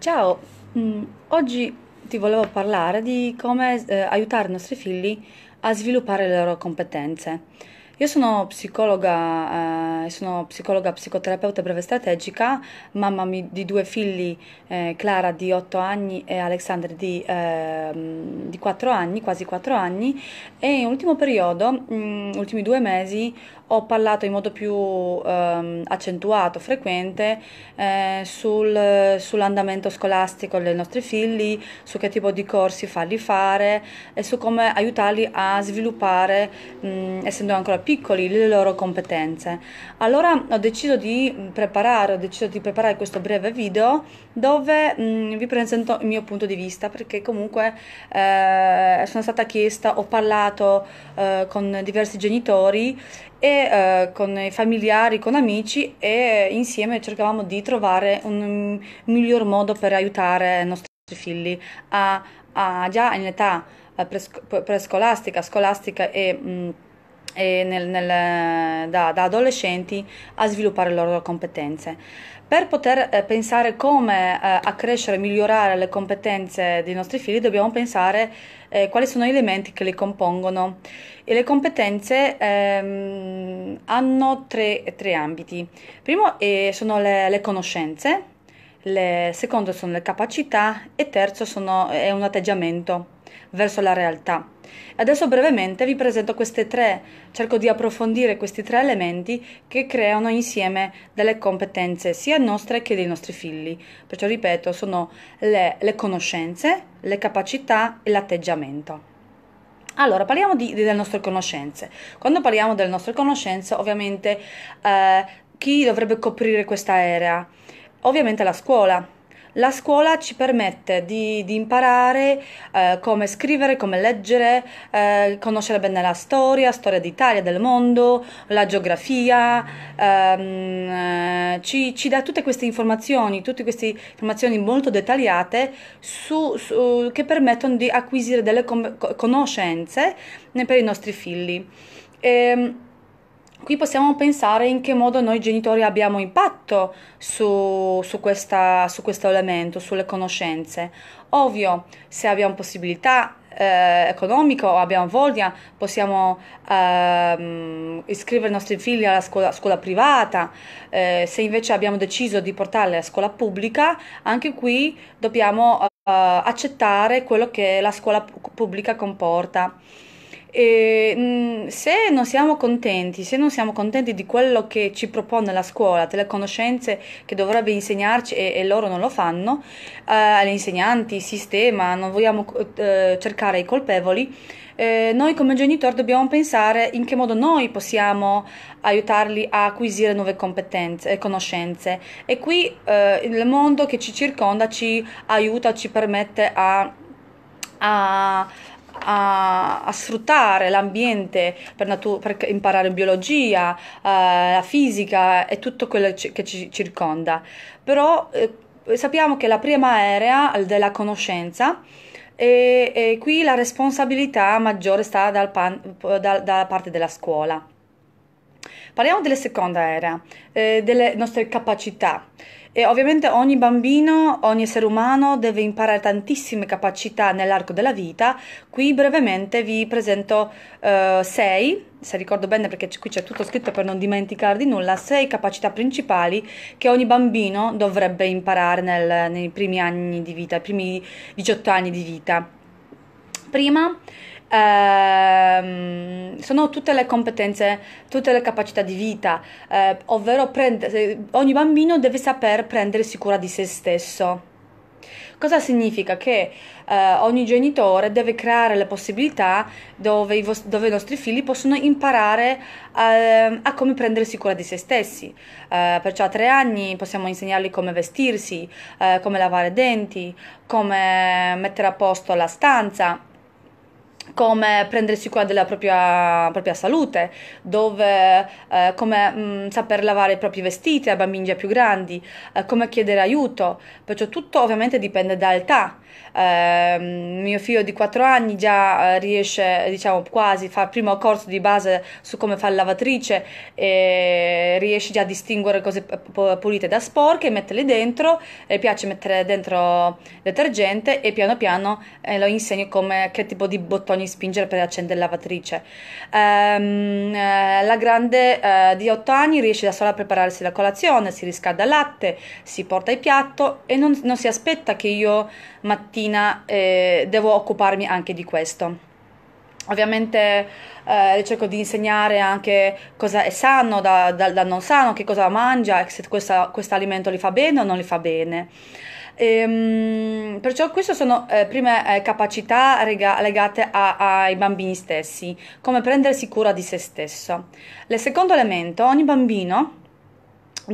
Ciao, mm, oggi ti volevo parlare di come eh, aiutare i nostri figli a sviluppare le loro competenze. Io sono psicologa, eh, sono psicologa psicoterapeuta breve strategica, mamma di due figli, eh, Clara di 8 anni e Alexander di, ehm, di 4 anni, quasi 4 anni, e in ultimo periodo, mh, mm, ultimi due mesi, ho parlato in modo più ehm, accentuato, frequente, eh, sul, sull'andamento scolastico dei nostri figli, su che tipo di corsi farli fare e su come aiutarli a sviluppare, mh, essendo ancora piccoli, le loro competenze. Allora ho deciso di preparare, deciso di preparare questo breve video dove mh, vi presento il mio punto di vista perché comunque eh, sono stata chiesta, ho parlato eh, con diversi genitori e uh, con i familiari, con amici e insieme cercavamo di trovare mm, un miglior modo per aiutare i nostri figli a, a già in età eh, prescolastica, scolastica e, mh, mm, e nel, nel, da, da, adolescenti a sviluppare le loro competenze. Per poter eh, pensare come eh, accrescere e migliorare le competenze dei nostri figli dobbiamo pensare eh, quali sono gli elementi che le compongono. E le competenze ehm, hanno tre, tre, ambiti. Primo eh, sono le, le conoscenze, le, secondo sono le capacità e terzo sono, è un atteggiamento verso la realtà. Adesso brevemente vi presento queste tre, cerco di approfondire questi tre elementi che creano insieme delle competenze sia nostre che dei nostri figli. Perciò ripeto, sono le, le conoscenze, le capacità e l'atteggiamento. Allora, parliamo di, di, delle nostre conoscenze. Quando parliamo delle nostre conoscenze, ovviamente eh, chi dovrebbe coprire questa area? Ovviamente la scuola la scuola ci permette di, di imparare eh, come scrivere, come leggere, eh, conoscere bene la storia, storia d'Italia, del mondo, la geografia, ehm, eh, ci, ci, dà tutte queste informazioni, tutte queste informazioni molto dettagliate su, su, che permettono di acquisire delle com- conoscenze eh, per i nostri figli. E, ehm, Qui possiamo pensare in che modo noi genitori abbiamo impatto su, su, questa, su questo elemento, sulle conoscenze. Ovvio, se abbiamo possibilità eh, economica o abbiamo voglia, possiamo eh, iscrivere i nostri figli alla scuola, scuola privata. Eh, se invece abbiamo deciso di portarli alla scuola pubblica, anche qui dobbiamo eh, accettare quello che la scuola pubblica comporta. E, mm, se non siamo contenti, se non siamo contenti di quello che ci propone la scuola, delle conoscenze che dovrebbe insegnarci e, e loro non lo fanno, eh, gli insegnanti, il sistema, non vogliamo eh, cercare i colpevoli, eh, noi come genitori dobbiamo pensare in che modo noi possiamo aiutarli a acquisire nuove competenze e conoscenze. E qui eh, il mondo che ci circonda ci aiuta, ci permette a, a a, a sfruttare l'ambiente per, natu- per imparare biologia, eh, la fisica e tutto quello c- che ci circonda. Però eh, sappiamo che la prima area della conoscenza e, e qui la responsabilità maggiore sta dal pan- da, dalla parte della scuola. Parliamo della seconda era, eh, delle nostre capacità. E ovviamente ogni bambino, ogni essere umano deve imparare tantissime capacità nell'arco della vita. Qui brevemente vi presento eh, sei, se ricordo bene perché qui c'è tutto scritto per non dimenticare di nulla, sei capacità principali che ogni bambino dovrebbe imparare nel, nei primi anni di vita, i primi 18 anni di vita. Prima ehm, sono tutte le competenze, tutte le capacità di vita, eh, ovvero prend- ogni bambino deve saper prendersi cura di se stesso. Cosa significa? Che eh, ogni genitore deve creare le possibilità dove i, vostri, dove i nostri figli possono imparare eh, a come prendersi cura di se stessi. Eh, perciò a tre anni possiamo insegnargli come vestirsi, eh, come lavare i denti, come mettere a posto la stanza come prendersi cura della propria, propria salute, dove, eh, come mh, mm, saper lavare i propri vestiti a bambini già più grandi, eh, come chiedere aiuto, perciò tutto ovviamente dipende dall'età. Eh, mio figlio di 4 anni già eh, riesce, diciamo, quasi fa il primo corso di base su come fare lavatrice e riesce già a distinguere cose pulite da sporche, e metterle dentro, le piace mettere dentro detergente e piano piano eh, lo insegno come che tipo di bottoni spingere per accendere la lavatrice. Ehm, eh, la grande eh, di 8 anni riesce da sola a prepararsi la colazione, si riscalda il latte, si porta il piatto e non, non si aspetta che io mattina mattina eh, devo occuparmi anche di questo. Ovviamente eh, cerco di insegnare anche cosa è sano da, da, da non sano, che cosa mangia, se questo alimento li fa bene o non li fa bene. Ehm, perciò queste sono eh, prime eh, capacità rega- legate a, ai bambini stessi, come prendersi cura di se stesso. Il secondo elemento, ogni bambino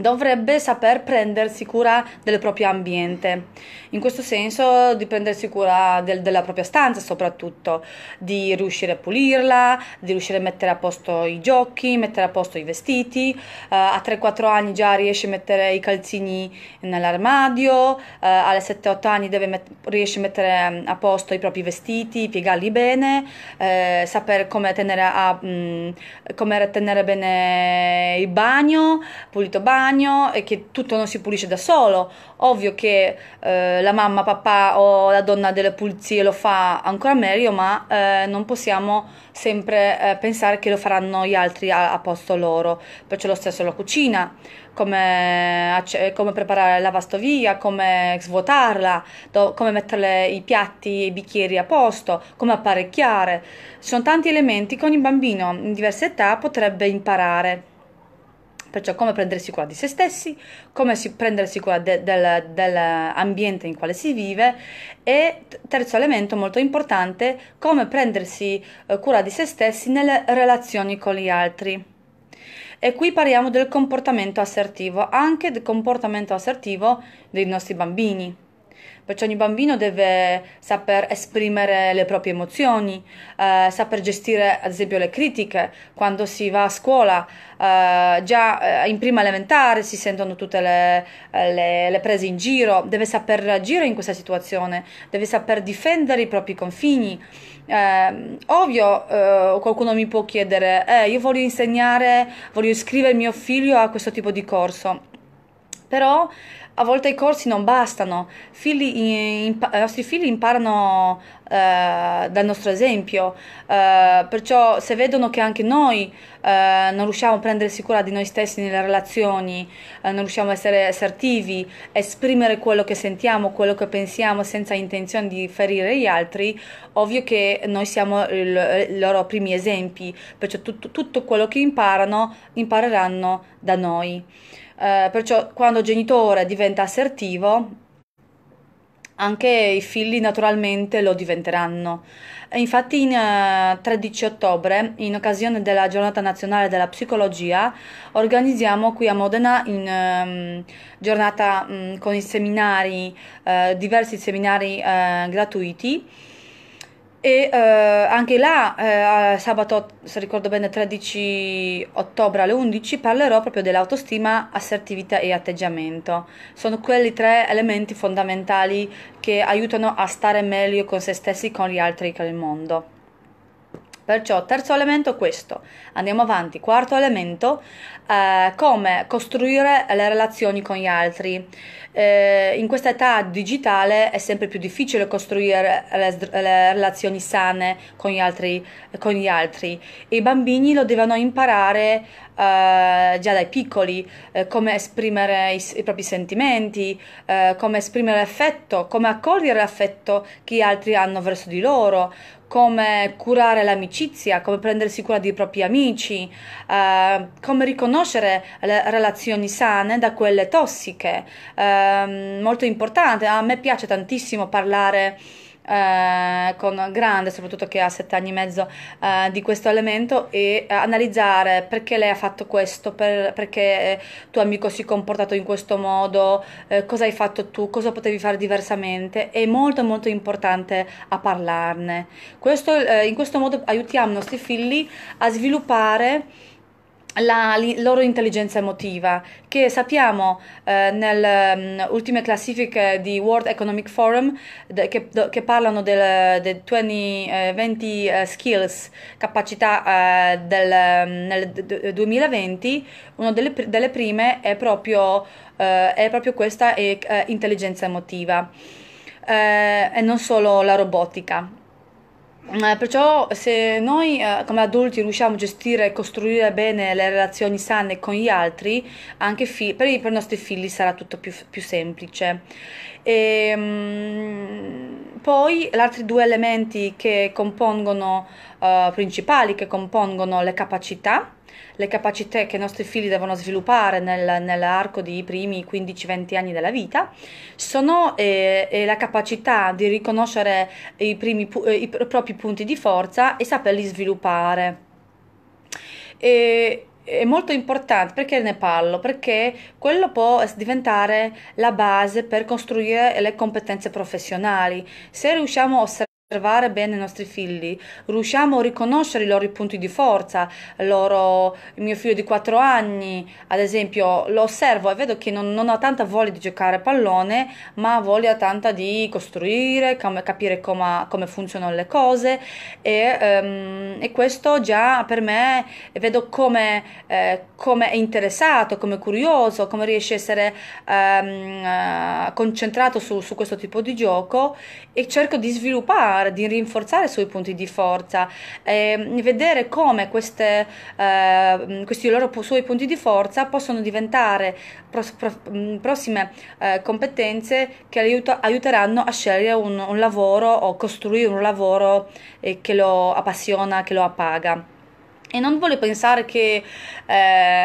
dovrebbe saper prendersi cura del proprio ambiente, in questo senso di prendersi cura del, della propria stanza soprattutto, di riuscire a pulirla, di riuscire a mettere a posto i giochi, mettere a posto i vestiti, uh, a 3-4 anni già riesce a mettere i calzini nell'armadio, uh, alle 7-8 anni met- riesce a mettere mm, a posto i propri vestiti, piegarli bene, uh, eh, sapere come tenere, a, mh, mm, come tenere bene il bagno, pulito bagno, bagno e che tutto non si pulisce da solo. Ovvio che eh, la mamma, papà o la donna delle pulizie lo fa ancora meglio, ma eh, non possiamo sempre eh, pensare che lo faranno gli altri a, a posto loro. Perciò lo stesso la cucina, come, come preparare la lavastoviglie, come svuotarla, do, come mettere i piatti e i bicchieri a posto, come apparecchiare. Ci sono tanti elementi che ogni bambino in diverse età potrebbe imparare perciò come prendersi cura di se stessi, come prendersi cura de, del, dell'ambiente in quale si vive e terzo elemento molto importante, come prendersi eh, cura di se stessi nelle relazioni con gli altri. E qui parliamo del comportamento assertivo, anche del comportamento assertivo dei nostri bambini perciò ogni bambino deve saper esprimere le proprie emozioni, eh, saper gestire ad esempio le critiche quando si va a scuola, eh, già eh, in prima elementare si sentono tutte le, le, le prese in giro, deve saper reagire in questa situazione, deve saper difendere i propri confini. Eh, ovvio, eh, qualcuno mi può chiedere, eh, io voglio insegnare, voglio iscrivere mio figlio a questo tipo di corso. Però a volte i corsi non bastano, figli, imp- i nostri figli imparano eh, dal nostro esempio, eh, perciò se vedono che anche noi eh, non riusciamo a prendersi cura di noi stessi nelle relazioni, eh, non riusciamo a essere assertivi, esprimere quello che sentiamo, quello che pensiamo senza intenzione di ferire gli altri, ovvio che noi siamo il, i loro primi esempi, perciò tutto, tutto quello che imparano impareranno da noi. Eh, perciò quando il genitore diventa assertivo, anche i figli naturalmente lo diventeranno. Infatti in eh, 13 ottobre, in occasione della giornata nazionale della psicologia, organizziamo qui a Modena in eh, giornata mh, mm, con i seminari, eh, diversi seminari eh, gratuiti e eh, anche là eh, sabato, se ricordo bene, 13 ottobre alle 11 parlerò proprio dell'autostima, assertività e atteggiamento. Sono quelli tre elementi fondamentali che aiutano a stare meglio con se stessi, con gli altri, con il mondo. Perciò terzo elemento questo. Andiamo avanti. Quarto elemento, eh, come costruire le relazioni con gli altri. Eh, in questa età digitale è sempre più difficile costruire le, le relazioni sane con gli, altri, con gli altri. I bambini lo devono imparare eh, già dai piccoli, eh, come esprimere i, i propri sentimenti, eh, come esprimere l'affetto, come accogliere l'affetto che gli altri hanno verso di loro, come curare l'amicizia, come prendersi cura dei propri amici, eh, come riconoscere le relazioni sane da quelle tossiche. Eh, molto importante, a me piace tantissimo parlare eh, con Grande, soprattutto che ha sette anni e mezzo, eh, di questo elemento e eh, analizzare perché lei ha fatto questo, per, perché eh, tuo amico si è comportato in questo modo, eh, cosa hai fatto tu, cosa potevi fare diversamente. È molto molto importante a parlarne. Questo, in questo modo aiutiamo i nostri figli a sviluppare la loro intelligenza emotiva, che sappiamo eh, nelle um, mm, ultime classifiche di World Economic Forum de, che, de, che, parlano del, del 20, eh, 20 uh, eh, skills, capacità uh, del, um, nel d- 2020, una delle, pr- delle, prime è proprio, uh, è proprio questa è, intelligenza emotiva e non solo la robotica. Eh, perciò se noi eh, come adulti riusciamo a gestire e costruire bene le relazioni sane con gli altri, anche fi- per, i, per, i, nostri figli sarà tutto più, più semplice. E, ehm, mh, poi gli altri due elementi che compongono, uh, principali che compongono le capacità le capacità che i nostri figli devono sviluppare nel, nell'arco dei primi 15-20 anni della vita, sono eh, la capacità di riconoscere i, primi, eh, i propri punti di forza e saperli sviluppare. E, è molto importante perché ne parlo? Perché quello può diventare la base per costruire le competenze professionali. Se riusciamo a osservare osservare bene i nostri figli, riusciamo a riconoscere i loro punti di forza, loro, il mio figlio di 4 anni, ad esempio, lo osservo e vedo che non, non ha tanta voglia di giocare a pallone, ma ha voglia tanta di costruire, com- capire com- come funzionano le cose e, um, e, questo già per me vedo come, eh, come è interessato, come curioso, come riesce a essere um, uh, concentrato su, su questo tipo di gioco e cerco di sviluppare migliorare, di rinforzare i suoi punti di forza e mm, vedere come queste, eh, questi loro suoi punti di forza possono diventare pros, pros, mm, prossime eh, competenze che aiuto, aiuteranno a scegliere un, un, lavoro o costruire un lavoro eh, che lo appassiona, che lo appaga. E non vuole pensare che eh,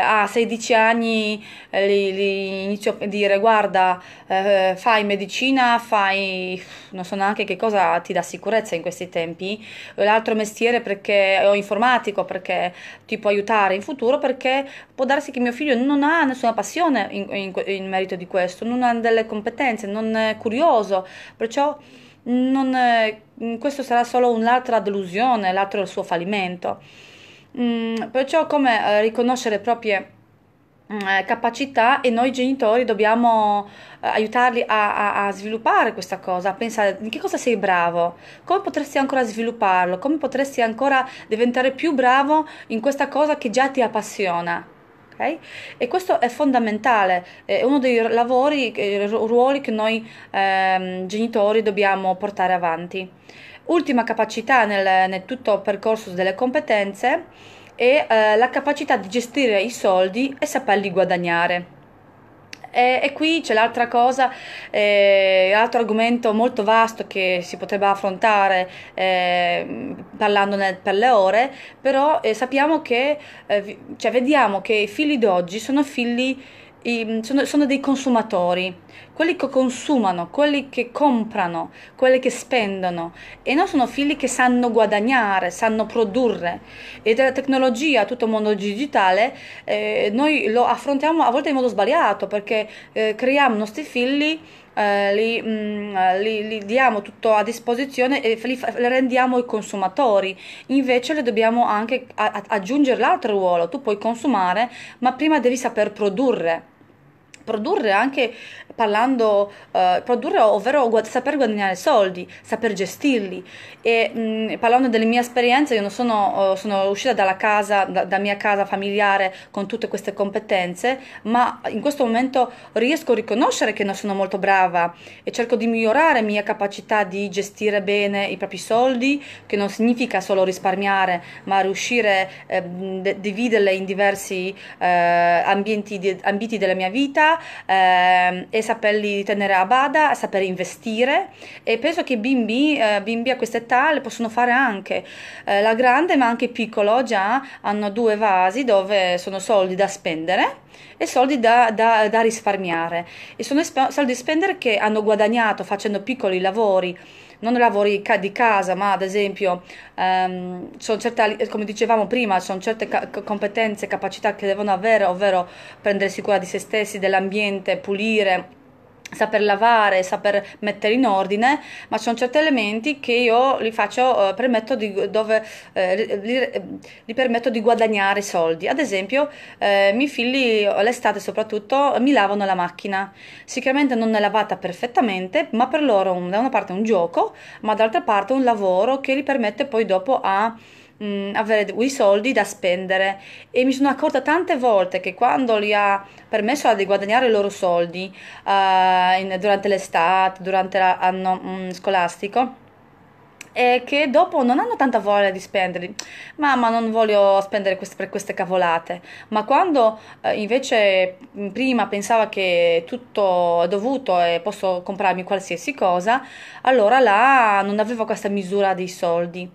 a 16 anni eh, li, li inizio a dire guarda eh, fai medicina, fai non so neanche che cosa ti dà sicurezza in questi tempi, l'altro mestiere perché o informatico perché ti può aiutare in futuro perché può darsi che mio figlio non ha nessuna passione in, in, in merito di questo, non ha delle competenze, non è curioso, perciò non, questo sarà solo un'altra delusione, l'altro il suo fallimento. Mm, perciò come eh, riconoscere le proprie mm, eh, capacità e noi genitori dobbiamo eh, aiutarli a, a, a, sviluppare questa cosa, a pensare in che cosa sei bravo, come potresti ancora svilupparlo, come potresti ancora diventare più bravo in questa cosa che già ti appassiona. Okay? E questo è fondamentale, è uno dei lavori, eh, ruoli che noi ehm, genitori dobbiamo portare avanti ultima capacità nel, nel tutto il percorso delle competenze è eh, la capacità di gestire i soldi e saperli guadagnare. E, e, qui c'è l'altra cosa, eh, l'altro argomento molto vasto che si potrebbe affrontare eh, parlandone per le ore, però eh, sappiamo che, eh, cioè vediamo che i figli d'oggi sono figli i, sono, sono, dei consumatori, quelli che consumano, quelli che comprano, quelli che spendono e non sono figli che sanno guadagnare, sanno produrre e la tecnologia, tutto il mondo digitale, eh, noi lo affrontiamo a volte in modo sbagliato perché eh, creiamo i nostri figli eh, li, mh, mm, li, li, diamo tutto a disposizione e li, li rendiamo i consumatori. Invece le dobbiamo anche a, a, aggiungere l'altro ruolo. Tu puoi consumare, ma prima devi saper produrre produrre anche parlando eh, produrre, ovvero guad- saper guadagnare soldi, saper gestirli. E mh, parlando delle mie esperienze, io non sono, uh, sono uscita dalla casa, da, da, mia casa familiare con tutte queste competenze, ma in questo momento riesco a riconoscere che non sono molto brava e cerco di migliorare mia capacità di gestire bene i propri soldi, che non significa solo risparmiare, ma riuscire a eh, d- dividerle in diversi eh, ambienti, di- ambiti della mia vita. Eh, saperli tenere a bada, saper investire e penso che i bimbi, eh, bimbi a quest'età le possono fare anche. Eh, la grande ma anche piccolo già hanno due vasi dove sono soldi da spendere e soldi da, da, da risparmiare e sono soldi da spendere che hanno guadagnato facendo piccoli lavori non lavori ca- di casa, ma ad esempio ehm, sono certe, come dicevamo prima, sono certe ca- competenze, capacità che devono avere, ovvero prendersi cura di se stessi, dell'ambiente, pulire saper lavare, saper mettere in ordine, ma ci sono certi elementi che io li faccio, eh, permetto di, dove, eh, li, li, permetto di guadagnare soldi. Ad esempio, eh, i miei figli l'estate soprattutto mi lavano la macchina. Sicuramente non è lavata perfettamente, ma per loro un, da una parte è un gioco, ma dall'altra parte è un lavoro che li permette poi dopo a mh, mm, avere dei soldi da spendere e mi sono accorta tante volte che quando li ha permesso di guadagnare i loro soldi uh, in, durante l'estate, durante l'anno mh, mm, scolastico, e che dopo non hanno tanta voglia di spenderli. Mamma, non voglio spendere queste, per queste cavolate. Ma quando eh, invece mm, prima pensava che tutto è dovuto e posso comprarmi qualsiasi cosa, allora là non avevo questa misura dei soldi.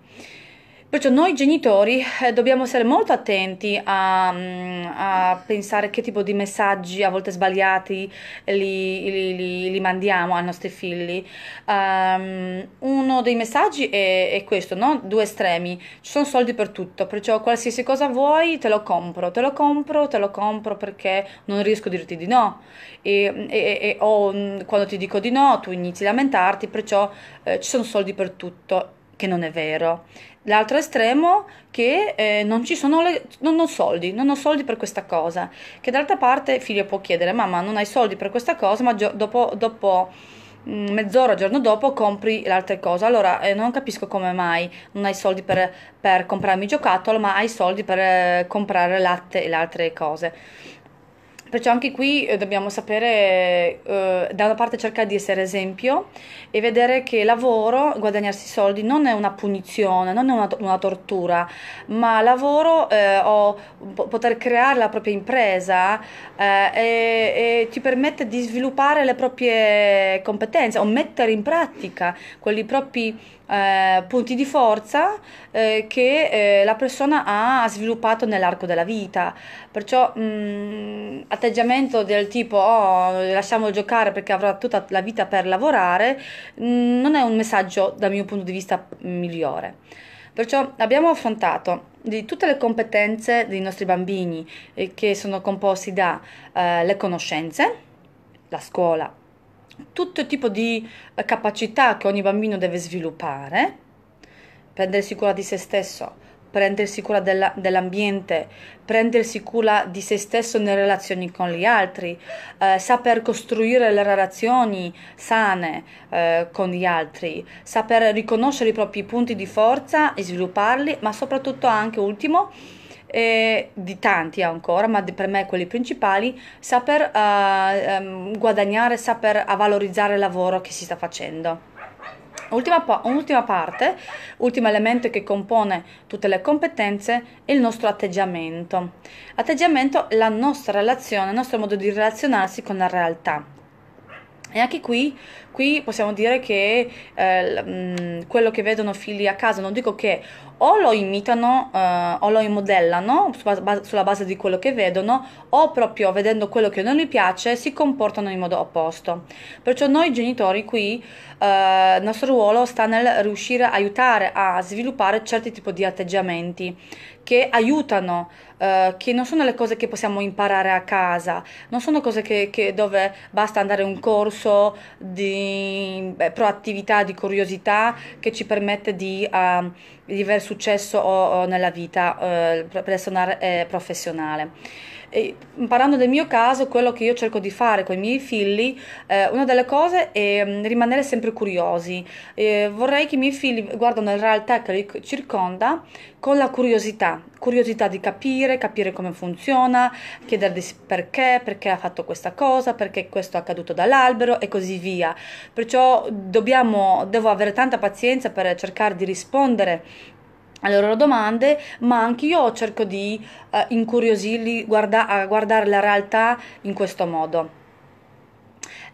Perciò noi genitori eh, dobbiamo essere molto attenti a, mm, a, pensare che tipo di messaggi a volte sbagliati li, li, li, li mandiamo ai nostri figli. Um, uno dei messaggi è, è questo, no? due estremi, ci sono soldi per tutto, perciò qualsiasi cosa vuoi te lo compro, te lo compro, te lo compro perché non riesco a dirti di no. E, e, e o mm, quando ti dico di no tu inizi a lamentarti, perciò eh, ci sono soldi per tutto che non è vero. L'altro estremo che eh, non ci sono le, non ho soldi, non ho soldi per questa cosa. Che d'altra parte figlio può chiedere, mamma non hai soldi per questa cosa, ma gio- dopo, dopo mm, mezz'ora, giorno dopo compri l'altra cosa. Allora eh, non capisco come mai non hai soldi per, per comprarmi giocattolo, ma hai soldi per eh, comprare latte e le altre cose. Perciò anche qui eh, dobbiamo sapere, eh, da una parte cercare di essere esempio e vedere che lavoro, guadagnarsi soldi non è una punizione, non è una, una tortura, ma lavoro eh, o poter creare la propria impresa eh, e, e, ti permette di sviluppare le proprie competenze o mettere in pratica quelli propri eh, punti di forza eh, che eh, la persona ha sviluppato nell'arco della vita. Perciò mh, mm, atteggiamento del tipo oh, lasciamo giocare perché avrà tutta la vita per lavorare mh, mm, non è un messaggio dal mio punto di vista migliore. Perciò abbiamo affrontato di tutte le competenze dei nostri bambini eh, che sono composti da eh, conoscenze, la scuola, tutto il tipo di eh, capacità che ogni bambino deve sviluppare, prendersi cura di se stesso, prendersi cura della, dell'ambiente, prendersi cura di se stesso nelle relazioni con gli altri, eh, saper costruire le relazioni sane eh, con gli altri, saper riconoscere i propri punti di forza e svilupparli, ma soprattutto anche ultimo, e di tanti ancora, ma per me quelli principali, saper eh, ehm, guadagnare, saper valorizzare il lavoro che si sta facendo. Ultima, ultima, parte, ultimo elemento che compone tutte le competenze è il nostro atteggiamento. Atteggiamento è la nostra relazione, il nostro modo di relazionarsi con la realtà. E anche qui, qui, possiamo dire che eh, mm, quello che vedono figli a casa, non dico che o lo imitano eh, o lo immodellano sulla base di quello che vedono o proprio vedendo quello che non gli piace si comportano in modo opposto. Perciò noi genitori qui, eh, il nostro ruolo sta nel riuscire a aiutare a sviluppare certi tipi di atteggiamenti che aiutano, eh, che non sono le cose che possiamo imparare a casa, non sono cose che, che dove basta andare un corso di beh, proattività, di curiosità che ci permette di, uh, di avere successo o, o nella vita uh, eh, personale e eh, professionale. E parlando del mio caso, quello che io cerco di fare con i miei figli, eh, una delle cose è mm, rimanere sempre curiosi. Eh, vorrei che i miei figli guardino la realtà che li circonda con la curiosità, curiosità di capire, capire come funziona, chiedersi perché, perché ha fatto questa cosa, perché questo è accaduto dall'albero e così via. Perciò dobbiamo, devo avere tanta pazienza per cercare di rispondere alle loro domande, ma anche io cerco di eh, incuriosirli guarda- a guardare la realtà in questo modo.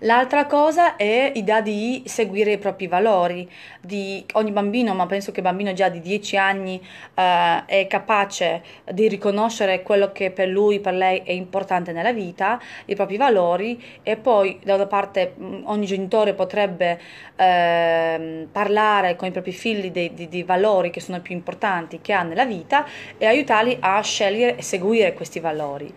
L'altra cosa è l'idea di seguire i propri valori, di ogni bambino, ma penso che un bambino già di 10 anni eh, è capace di riconoscere quello che per lui, per lei è importante nella vita, i propri valori e poi da una parte mm, ogni genitore potrebbe eh, parlare con i propri figli dei, dei, dei valori che sono più importanti che ha nella vita e aiutarli a scegliere e seguire questi valori.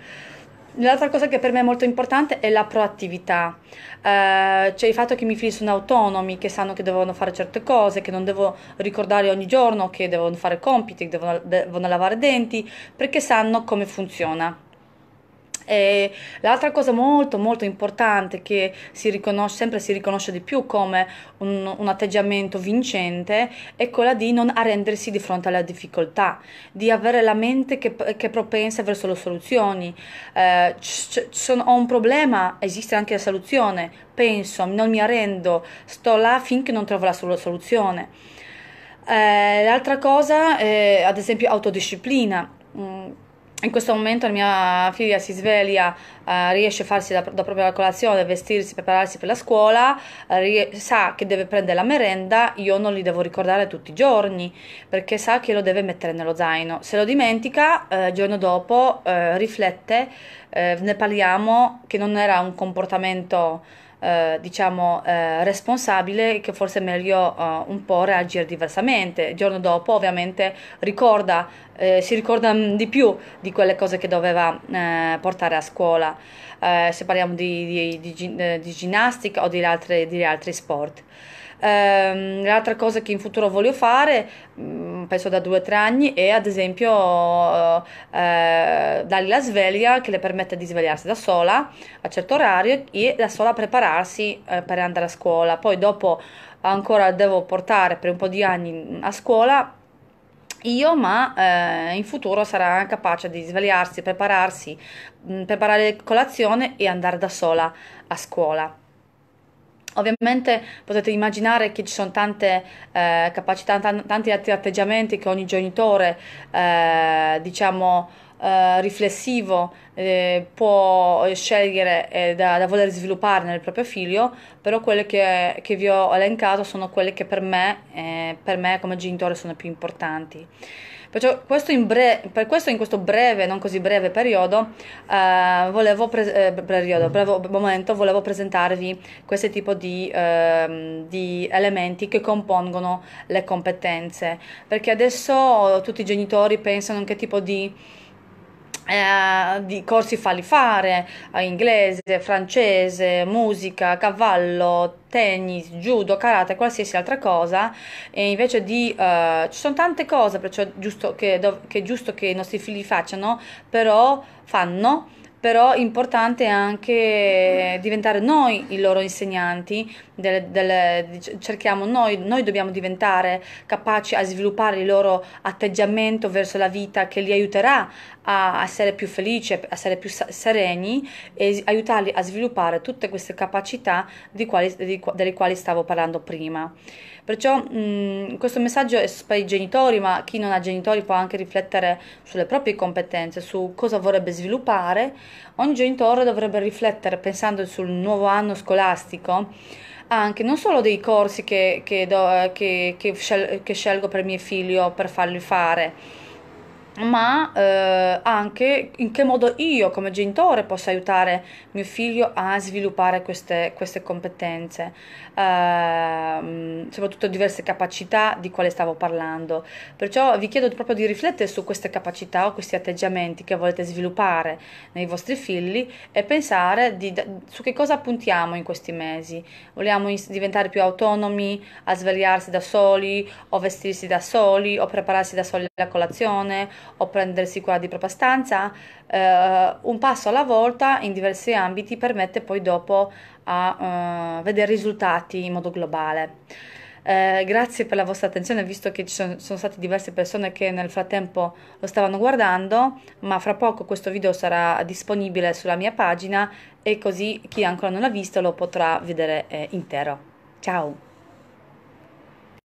L'altra cosa che per me è molto importante è la proattività, eh, cioè il fatto che i miei figli sono autonomi, che sanno che devono fare certe cose, che non devo ricordare ogni giorno che devono fare compiti, che devono, devono lavare denti, perché sanno come funziona. E l'altra cosa molto molto importante che si riconosce, sempre si riconosce di più come un, un atteggiamento vincente è quella di non arrendersi di fronte alle difficoltà, di avere la mente che, che propensa verso le soluzioni. Eh, c- c- ho un problema, esiste anche la soluzione, penso, non mi arrendo, sto là finché non trovo la soluzione. Eh, l'altra cosa, eh, ad esempio, autodisciplina. Mm in questo momento la mia figlia si sveglia, eh, riesce a farsi la, la, propria colazione, vestirsi, prepararsi per la scuola, eh, sa che deve prendere la merenda, io non li devo ricordare tutti i giorni perché sa che lo deve mettere nello zaino. Se lo dimentica, eh, il eh, giorno dopo eh, riflette, eh, ne parliamo che non era un comportamento eh, diciamo eh, responsabile che forse è meglio eh, un po' reagire diversamente. Il giorno dopo ovviamente ricorda, eh, si ricorda mm, di più di quelle cose che doveva eh, portare a scuola, se parliamo di, di, di, di, ginnastica o di altri, altri sport. Ehm, l'altra cosa che in futuro voglio fare mm, penso da due o tre anni e ad esempio eh, eh, dargli la sveglia che le permette di svegliarsi da sola a certo orario e da sola prepararsi eh, per andare a scuola. Poi dopo ancora devo portare per un po' di anni mm, a scuola io, ma eh, in futuro sarà capace di svegliarsi, prepararsi, mh, mm, preparare colazione e andare da sola a scuola. Ovviamente potete immaginare che ci sono tante eh, capacità, tanti altri atteggiamenti che ogni genitore, eh, diciamo, eh, riflessivo eh, può eh, scegliere eh, da, da, voler sviluppare nel proprio figlio, però quelle che, che vi ho elencato sono quelle che per me, eh, per me come genitore sono più importanti. Perciò questo in bre- per questo in questo breve, non così breve periodo, eh, volevo pre- periodo, breve momento, volevo presentarvi questo tipo di, eh, di, elementi che compongono le competenze, perché adesso tutti i genitori pensano che tipo di eh, di corsi falli fare, eh, inglese, francese, musica, cavallo, tennis, judo, karate, qualsiasi altra cosa, e invece di... Eh, ci sono tante cose perciò giusto che, che, giusto che i nostri figli facciano, però fanno però importante è anche diventare noi i loro insegnanti, del, del, cerchiamo noi, noi dobbiamo diventare capaci a sviluppare il loro atteggiamento verso la vita che li aiuterà a essere più felici, a essere più sereni e aiutarli a sviluppare tutte queste capacità di quali, di, delle quali stavo parlando prima. Perciò mh, mm, questo messaggio è per i genitori, ma chi non ha genitori può anche riflettere sulle proprie competenze, su cosa vorrebbe sviluppare. Ogni genitore dovrebbe riflettere pensando sul nuovo anno scolastico anche non solo dei corsi che, che, do, eh, che, che scelgo per mio figlio per farli fare ma eh, anche in che modo io come genitore posso aiutare mio figlio a sviluppare queste, queste competenze, eh, soprattutto diverse capacità di quale stavo parlando. Perciò vi chiedo proprio di riflettere su queste capacità o questi atteggiamenti che volete sviluppare nei vostri figli e pensare di, su che cosa puntiamo in questi mesi. Vogliamo diventare più autonomi, a svegliarsi da soli o vestirsi da soli o prepararsi da soli la colazione o prendersi cura di propria stanza, eh, un passo alla volta in diversi ambiti permette poi dopo a eh, vedere risultati in modo globale. Eh, grazie per la vostra attenzione, visto che ci sono, sono, state diverse persone che nel frattempo lo stavano guardando, ma fra poco questo video sarà disponibile sulla mia pagina e così chi ancora non l'ha visto lo potrà vedere eh, intero. Ciao!